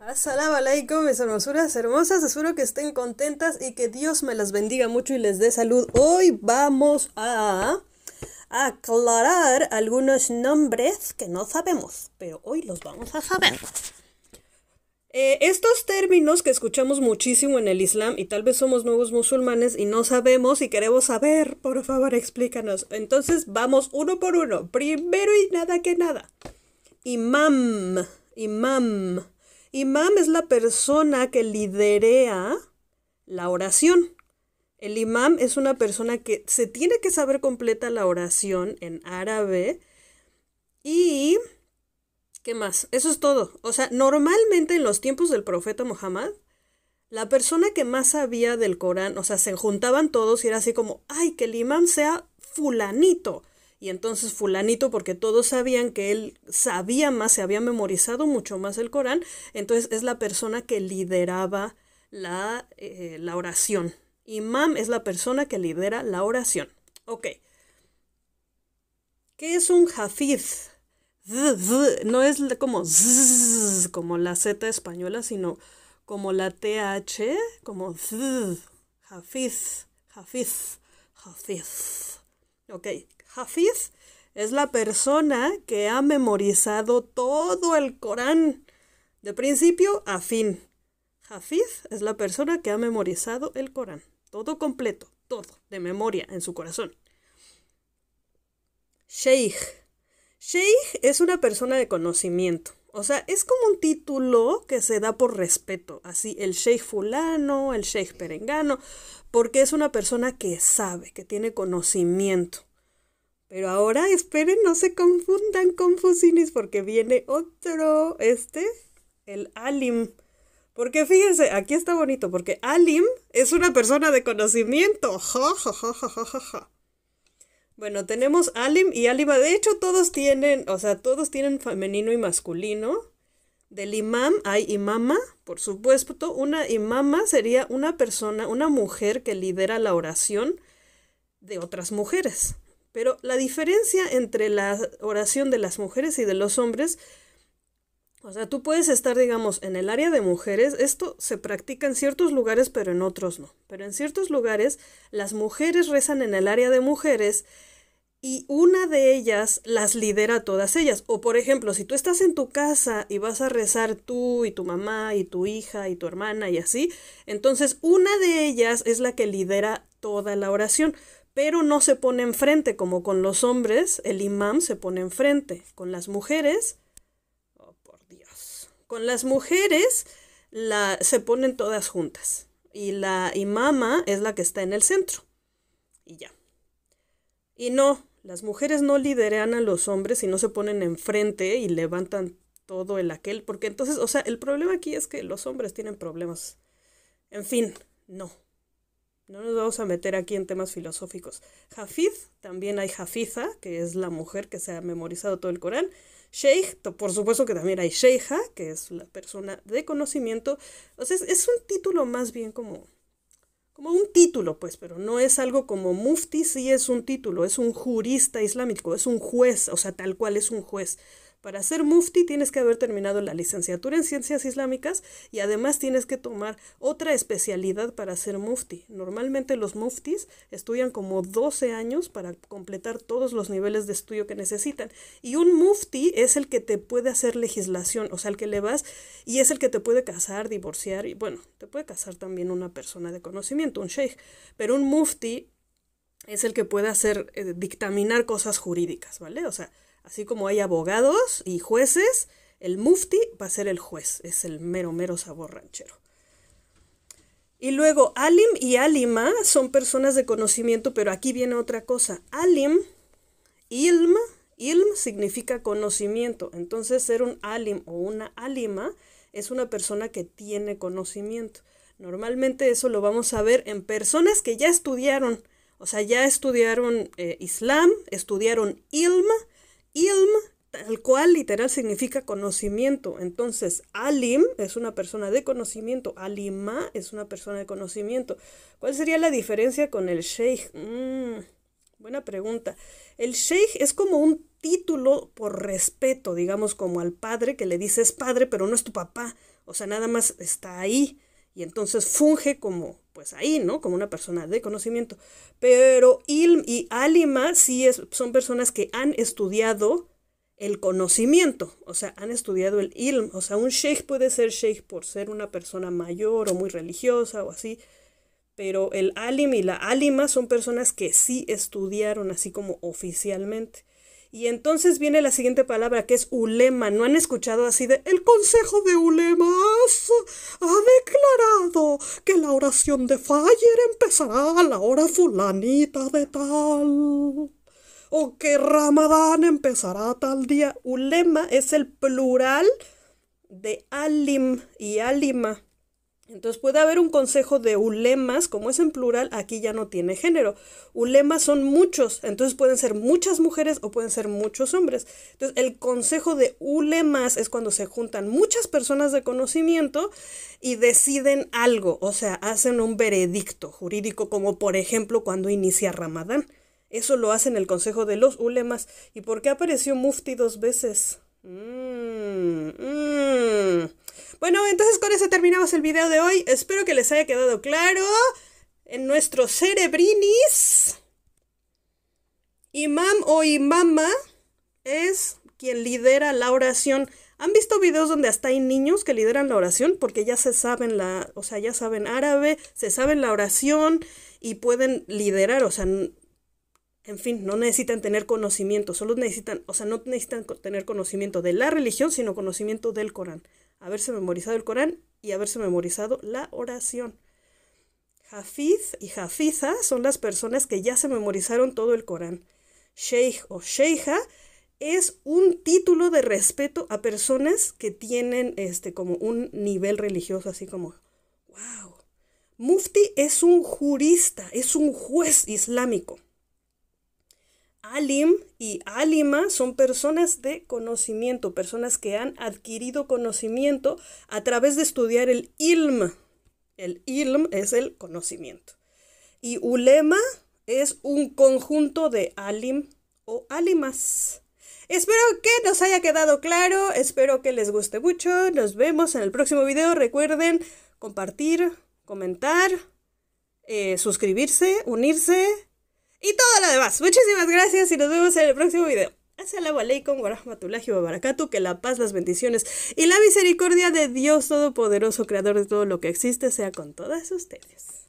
Asalaba alaikum, mis hermosuras hermosas. Espero que estén contentas y que Dios me las bendiga mucho y les dé salud. Hoy vamos a aclarar algunos nombres que no sabemos, pero hoy los vamos a saber. Eh, estos términos que escuchamos muchísimo en el Islam y tal vez somos nuevos musulmanes y no sabemos y queremos saber, por favor explícanos. Entonces vamos uno por uno. Primero y nada que nada. Imam. Imam. Imam es la persona que liderea la oración. El imam es una persona que se tiene que saber completa la oración en árabe. Y... ¿Qué más? Eso es todo. O sea, normalmente en los tiempos del profeta Muhammad, la persona que más sabía del Corán, o sea, se juntaban todos y era así como, ay, que el imam sea fulanito. Y entonces fulanito, porque todos sabían que él sabía más, se había memorizado mucho más el Corán, entonces es la persona que lideraba la, eh, la oración. Imam es la persona que lidera la oración. Ok. ¿Qué es un hafiz? No es como como la Z española, sino como la TH, como hafiz, hafiz, hafiz. Ok, Hafiz es la persona que ha memorizado todo el Corán, de principio a fin. Hafiz es la persona que ha memorizado el Corán, todo completo, todo, de memoria, en su corazón. Sheikh. Sheikh es una persona de conocimiento. O sea, es como un título que se da por respeto, así el sheikh fulano, el sheikh perengano, porque es una persona que sabe, que tiene conocimiento. Pero ahora esperen, no se confundan con Fusinis porque viene otro, este, el Alim. Porque fíjense, aquí está bonito, porque Alim es una persona de conocimiento. bueno, tenemos Alim y Aliba. De hecho, todos tienen, o sea, todos tienen femenino y masculino. Del imam hay imama, por supuesto. Una imama sería una persona, una mujer que lidera la oración de otras mujeres. Pero la diferencia entre la oración de las mujeres y de los hombres, o sea, tú puedes estar, digamos, en el área de mujeres, esto se practica en ciertos lugares, pero en otros no. Pero en ciertos lugares, las mujeres rezan en el área de mujeres y una de ellas las lidera todas ellas. O, por ejemplo, si tú estás en tu casa y vas a rezar tú y tu mamá y tu hija y tu hermana y así, entonces una de ellas es la que lidera toda la oración pero no se pone enfrente, como con los hombres, el imam se pone enfrente. Con las mujeres, oh por Dios, con las mujeres la, se ponen todas juntas y la imama es la que está en el centro. Y ya. Y no, las mujeres no lideran a los hombres y no se ponen enfrente y levantan todo el aquel, porque entonces, o sea, el problema aquí es que los hombres tienen problemas. En fin, no. No nos vamos a meter aquí en temas filosóficos. Hafiz, también hay Hafiza, que es la mujer que se ha memorizado todo el Corán. Sheikh, por supuesto que también hay Sheikha, que es la persona de conocimiento. O sea, es un título más bien como, como un título, pues, pero no es algo como mufti, sí es un título, es un jurista islámico, es un juez, o sea, tal cual es un juez. Para ser mufti tienes que haber terminado la licenciatura en ciencias islámicas y además tienes que tomar otra especialidad para ser mufti. Normalmente los muftis estudian como 12 años para completar todos los niveles de estudio que necesitan. Y un mufti es el que te puede hacer legislación, o sea, el que le vas y es el que te puede casar, divorciar y bueno, te puede casar también una persona de conocimiento, un sheikh. Pero un mufti es el que puede hacer eh, dictaminar cosas jurídicas, ¿vale? O sea, Así como hay abogados y jueces, el mufti va a ser el juez, es el mero, mero sabor ranchero. Y luego, alim y alima son personas de conocimiento, pero aquí viene otra cosa. Alim, ilm, ilm significa conocimiento. Entonces, ser un alim o una alima es una persona que tiene conocimiento. Normalmente eso lo vamos a ver en personas que ya estudiaron, o sea, ya estudiaron eh, Islam, estudiaron ilm, Ilm, tal cual, literal, significa conocimiento. Entonces, alim es una persona de conocimiento, alima es una persona de conocimiento. ¿Cuál sería la diferencia con el sheikh? Mm, buena pregunta. El sheikh es como un título por respeto, digamos, como al padre que le dices padre, pero no es tu papá. O sea, nada más está ahí y entonces funge como pues ahí, ¿no? Como una persona de conocimiento. Pero Ilm y Alima sí es, son personas que han estudiado el conocimiento, o sea, han estudiado el ilm, o sea, un sheikh puede ser sheikh por ser una persona mayor o muy religiosa o así, pero el alim y la alima son personas que sí estudiaron así como oficialmente. Y entonces viene la siguiente palabra que es ulema. ¿No han escuchado así de el Consejo de Ulemas ha declarado que la oración de Fayer empezará a la hora fulanita de tal? ¿O que Ramadán empezará tal día? Ulema es el plural de alim y alima. Entonces puede haber un consejo de ulemas, como es en plural, aquí ya no tiene género. Ulemas son muchos, entonces pueden ser muchas mujeres o pueden ser muchos hombres. Entonces el consejo de ulemas es cuando se juntan muchas personas de conocimiento y deciden algo, o sea, hacen un veredicto jurídico, como por ejemplo cuando inicia Ramadán. Eso lo hacen el consejo de los ulemas. ¿Y por qué apareció Mufti dos veces? Mmm... Bueno, entonces con eso terminamos el video de hoy. Espero que les haya quedado claro en nuestros cerebrinis. Imam o imama es quien lidera la oración. ¿Han visto videos donde hasta hay niños que lideran la oración? Porque ya se saben la, o sea, ya saben árabe, se saben la oración y pueden liderar, o sea, en fin, no necesitan tener conocimiento, solo necesitan, o sea, no necesitan tener conocimiento de la religión, sino conocimiento del Corán haberse memorizado el Corán y haberse memorizado la oración. Hafiz y Hafiza son las personas que ya se memorizaron todo el Corán. Sheikh o Sheikha es un título de respeto a personas que tienen este como un nivel religioso así como wow. Mufti es un jurista, es un juez islámico. Alim y Alima son personas de conocimiento, personas que han adquirido conocimiento a través de estudiar el ilm. El ilm es el conocimiento. Y ulema es un conjunto de alim o alimas. Espero que nos haya quedado claro, espero que les guste mucho, nos vemos en el próximo video, recuerden compartir, comentar, eh, suscribirse, unirse y todo lo demás. Muchísimas gracias y nos vemos en el próximo video. Asalamu alaikum warahmatullahi wabarakatuh. Que la paz, las bendiciones y la misericordia de Dios Todopoderoso, Creador de todo lo que existe, sea con todas ustedes.